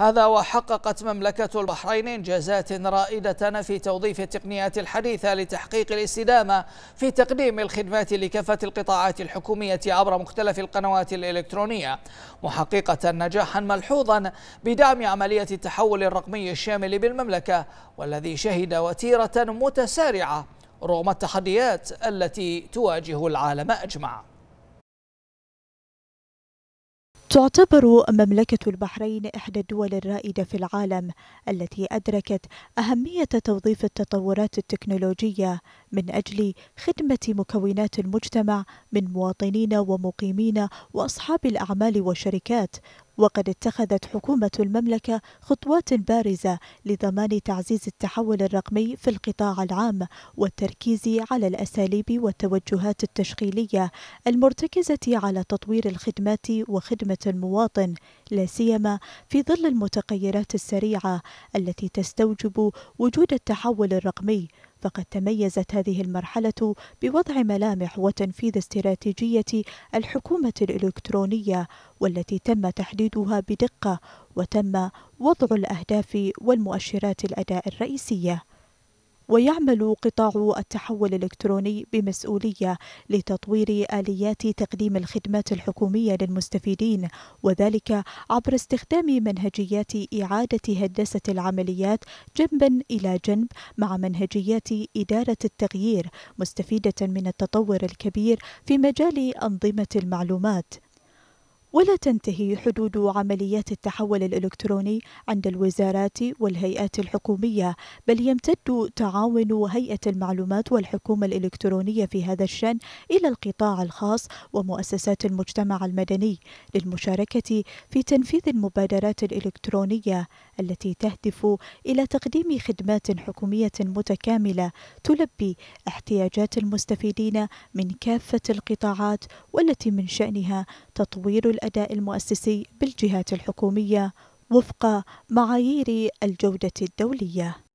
هذا وحققت مملكة البحرين إنجازات رائدة في توظيف التقنيات الحديثة لتحقيق الاستدامة في تقديم الخدمات لكافة القطاعات الحكومية عبر مختلف القنوات الإلكترونية محققة نجاحا ملحوظا بدعم عملية التحول الرقمي الشامل بالمملكة والذي شهد وتيرة متسارعة رغم التحديات التي تواجه العالم أجمع تعتبر مملكة البحرين إحدى الدول الرائدة في العالم التي أدركت أهمية توظيف التطورات التكنولوجية من أجل خدمة مكونات المجتمع من مواطنين ومقيمين وأصحاب الأعمال والشركات وقد اتخذت حكومة المملكة خطوات بارزة لضمان تعزيز التحول الرقمي في القطاع العام والتركيز على الأساليب والتوجهات التشغيلية المرتكزة على تطوير الخدمات وخدمة المواطن لا سيما في ظل المتغيرات السريعة التي تستوجب وجود التحول الرقمي فقد تميزت هذه المرحلة بوضع ملامح وتنفيذ استراتيجية الحكومة الإلكترونية والتي تم تحديدها بدقة وتم وضع الأهداف والمؤشرات الأداء الرئيسية ويعمل قطاع التحول الإلكتروني بمسؤولية لتطوير آليات تقديم الخدمات الحكومية للمستفيدين وذلك عبر استخدام منهجيات إعادة هندسة العمليات جنبا إلى جنب مع منهجيات إدارة التغيير مستفيدة من التطور الكبير في مجال أنظمة المعلومات ولا تنتهي حدود عمليات التحول الإلكتروني عند الوزارات والهيئات الحكومية بل يمتد تعاون هيئة المعلومات والحكومة الإلكترونية في هذا الشأن إلى القطاع الخاص ومؤسسات المجتمع المدني للمشاركة في تنفيذ المبادرات الإلكترونية التي تهدف إلى تقديم خدمات حكومية متكاملة تلبي احتياجات المستفيدين من كافة القطاعات والتي من شأنها تطوير الأداء المؤسسي بالجهات الحكومية وفق معايير الجودة الدولية